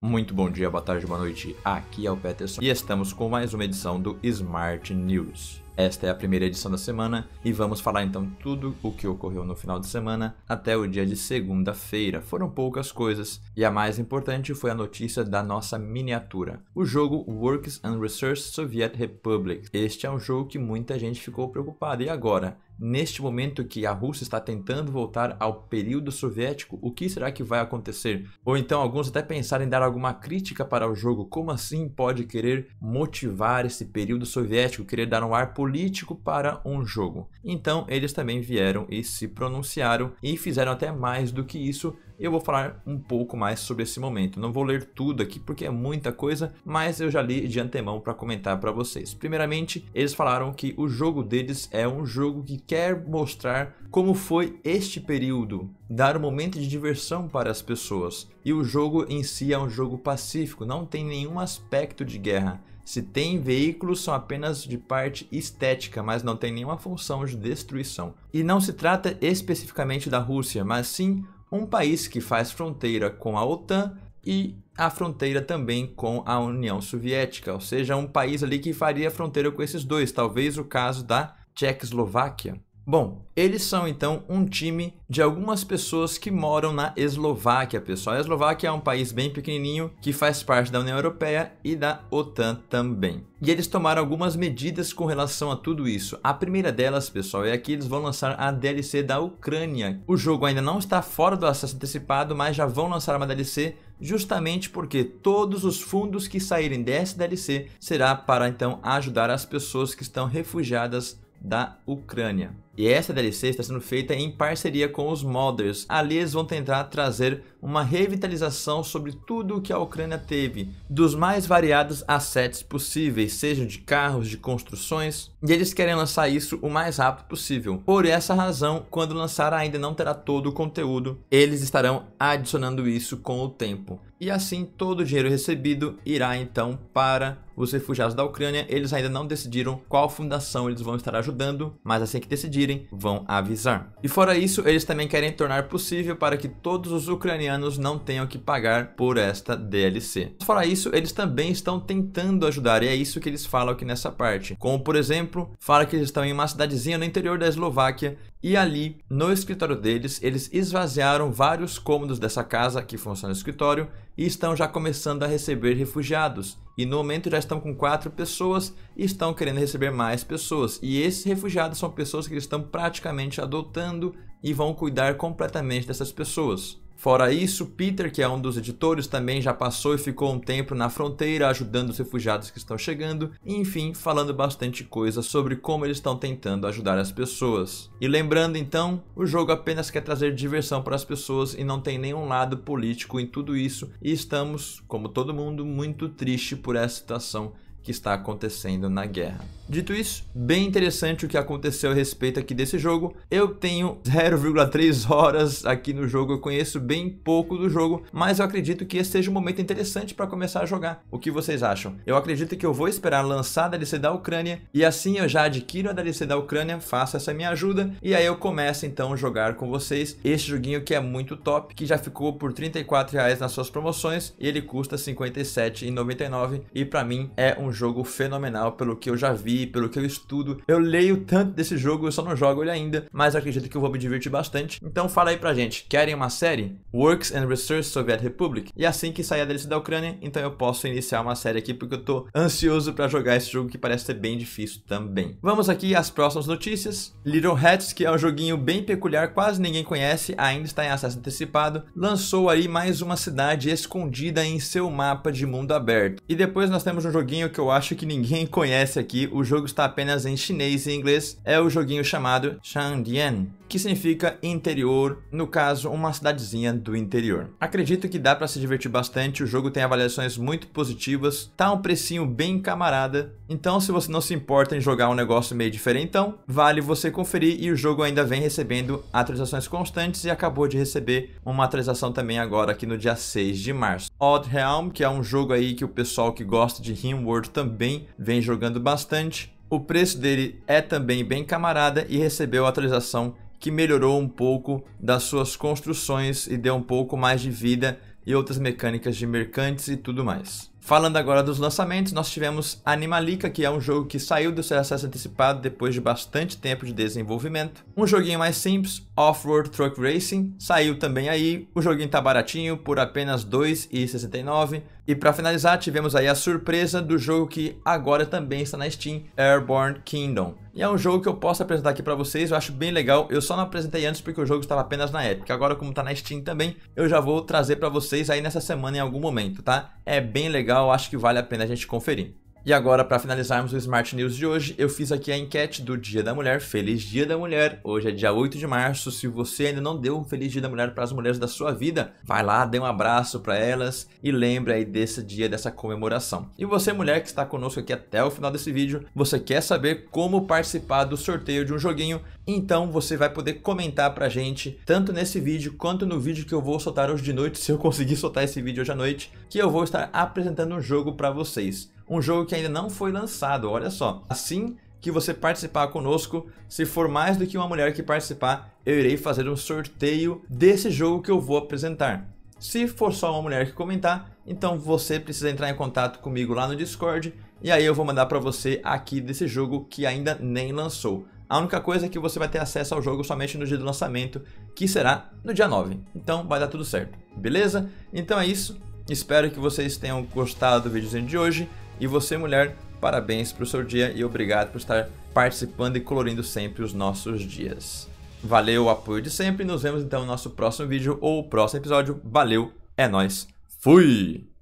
Muito bom dia, boa tarde, boa noite, aqui é o Peterson e estamos com mais uma edição do Smart News. Esta é a primeira edição da semana e vamos falar então tudo o que ocorreu no final de semana até o dia de segunda-feira. Foram poucas coisas e a mais importante foi a notícia da nossa miniatura, o jogo Works and Research Soviet Republic. Este é um jogo que muita gente ficou preocupada e agora, neste momento que a Rússia está tentando voltar ao período soviético, o que será que vai acontecer? Ou então alguns até pensaram em dar alguma crítica para o jogo, como assim pode querer motivar esse período soviético, querer dar um ar por político para um jogo. Então eles também vieram e se pronunciaram e fizeram até mais do que isso. Eu vou falar um pouco mais sobre esse momento. Não vou ler tudo aqui porque é muita coisa, mas eu já li de antemão para comentar para vocês. Primeiramente, eles falaram que o jogo deles é um jogo que quer mostrar como foi este período, dar um momento de diversão para as pessoas. E o jogo em si é um jogo pacífico, não tem nenhum aspecto de guerra. Se tem veículos, são apenas de parte estética, mas não tem nenhuma função de destruição. E não se trata especificamente da Rússia, mas sim um país que faz fronteira com a OTAN e a fronteira também com a União Soviética, ou seja, um país ali que faria fronteira com esses dois, talvez o caso da Tchecoslováquia. Bom, eles são então um time de algumas pessoas que moram na Eslováquia, pessoal. A Eslováquia é um país bem pequenininho que faz parte da União Europeia e da OTAN também. E eles tomaram algumas medidas com relação a tudo isso. A primeira delas, pessoal, é que eles vão lançar a DLC da Ucrânia. O jogo ainda não está fora do acesso antecipado, mas já vão lançar uma DLC justamente porque todos os fundos que saírem dessa DLC será para então ajudar as pessoas que estão refugiadas da Ucrânia. E essa DLC está sendo feita em parceria com os modders. Ali eles vão tentar trazer uma revitalização sobre tudo o que a Ucrânia teve, dos mais variados assets possíveis, sejam de carros, de construções, e eles querem lançar isso o mais rápido possível. Por essa razão, quando lançar ainda não terá todo o conteúdo, eles estarão adicionando isso com o tempo. E assim todo o dinheiro recebido irá então para os refugiados da Ucrânia. Eles ainda não decidiram qual fundação eles vão estar ajudando, mas assim que decidirem vão avisar. E fora isso, eles também querem tornar possível para que todos os ucranianos não tenham que pagar por esta DLC. Fora isso, eles também estão tentando ajudar, e é isso que eles falam aqui nessa parte. Como, por exemplo, fala que eles estão em uma cidadezinha no interior da Eslováquia e ali, no escritório deles, eles esvaziaram vários cômodos dessa casa que funciona escritório e estão já começando a receber refugiados. E no momento já estão com quatro pessoas e estão querendo receber mais pessoas. E esses refugiados são pessoas que eles estão praticamente adotando e vão cuidar completamente dessas pessoas. Fora isso, Peter, que é um dos editores, também já passou e ficou um tempo na fronteira ajudando os refugiados que estão chegando, e enfim, falando bastante coisa sobre como eles estão tentando ajudar as pessoas. E lembrando então, o jogo apenas quer trazer diversão para as pessoas e não tem nenhum lado político em tudo isso, e estamos, como todo mundo, muito triste por essa situação que está acontecendo na guerra. Dito isso, bem interessante o que aconteceu a respeito aqui desse jogo. Eu tenho 0,3 horas aqui no jogo, eu conheço bem pouco do jogo, mas eu acredito que esse seja um momento interessante para começar a jogar. O que vocês acham? Eu acredito que eu vou esperar lançar a DLC da Ucrânia e assim eu já adquiro a DLC da Ucrânia, faço essa minha ajuda e aí eu começo então a jogar com vocês esse joguinho que é muito top, que já ficou por R$ reais nas suas promoções e ele custa R$ 57,99 e para mim é um jogo fenomenal, pelo que eu já vi, pelo que eu estudo. Eu leio tanto desse jogo, eu só não jogo ele ainda, mas acredito que eu vou me divertir bastante. Então fala aí pra gente, querem uma série? Works and Research Soviet Republic? E assim que sair a DLC da Ucrânia, então eu posso iniciar uma série aqui, porque eu tô ansioso para jogar esse jogo que parece ser bem difícil também. Vamos aqui às próximas notícias. Little Hats, que é um joguinho bem peculiar, quase ninguém conhece, ainda está em acesso antecipado, lançou aí mais uma cidade escondida em seu mapa de mundo aberto. E depois nós temos um joguinho que que eu acho que ninguém conhece aqui, o jogo está apenas em chinês e inglês, é o joguinho chamado Shandian, que significa interior, no caso, uma cidadezinha do interior. Acredito que dá para se divertir bastante, o jogo tem avaliações muito positivas, tá um precinho bem camarada, então se você não se importa em jogar um negócio meio diferentão, vale você conferir e o jogo ainda vem recebendo atualizações constantes e acabou de receber uma atualização também agora aqui no dia 6 de março. Odd Realm, que é um jogo aí que o pessoal que gosta de Rimworld também vem jogando bastante. O preço dele é também bem camarada e recebeu a atualização que melhorou um pouco das suas construções e deu um pouco mais de vida e outras mecânicas de mercantes e tudo mais. Falando agora dos lançamentos, nós tivemos Animalica, que é um jogo que saiu do seu acesso antecipado depois de bastante tempo de desenvolvimento. Um joguinho mais simples, Off-Road Truck Racing, saiu também aí. O joguinho tá baratinho, por apenas R$ 2,69. E para finalizar, tivemos aí a surpresa do jogo que agora também está na Steam, Airborne Kingdom. E é um jogo que eu posso apresentar aqui para vocês, eu acho bem legal. Eu só não apresentei antes porque o jogo estava apenas na Epic. Agora, como está na Steam também, eu já vou trazer para vocês aí nessa semana em algum momento, tá? É bem legal, acho que vale a pena a gente conferir. E agora, para finalizarmos o Smart News de hoje, eu fiz aqui a enquete do Dia da Mulher. Feliz Dia da Mulher! Hoje é dia 8 de março. Se você ainda não deu um Feliz Dia da Mulher para as mulheres da sua vida, vai lá, dê um abraço para elas e lembre aí desse dia, dessa comemoração. E você, mulher que está conosco aqui até o final desse vídeo, você quer saber como participar do sorteio de um joguinho? Então você vai poder comentar pra gente, tanto nesse vídeo quanto no vídeo que eu vou soltar hoje de noite, se eu conseguir soltar esse vídeo hoje à noite, que eu vou estar apresentando um jogo para vocês. Um jogo que ainda não foi lançado, olha só. Assim que você participar conosco, se for mais do que uma mulher que participar, eu irei fazer um sorteio desse jogo que eu vou apresentar. Se for só uma mulher que comentar, então você precisa entrar em contato comigo lá no Discord e aí eu vou mandar para você aqui desse jogo que ainda nem lançou. A única coisa é que você vai ter acesso ao jogo somente no dia do lançamento, que será no dia 9. Então vai dar tudo certo, beleza? Então é isso. Espero que vocês tenham gostado do videozinho de hoje. E você, mulher, parabéns pro seu dia e obrigado por estar participando e colorindo sempre os nossos dias. Valeu o apoio de sempre. Nos vemos então no nosso próximo vídeo ou próximo episódio. Valeu, é nós. Fui!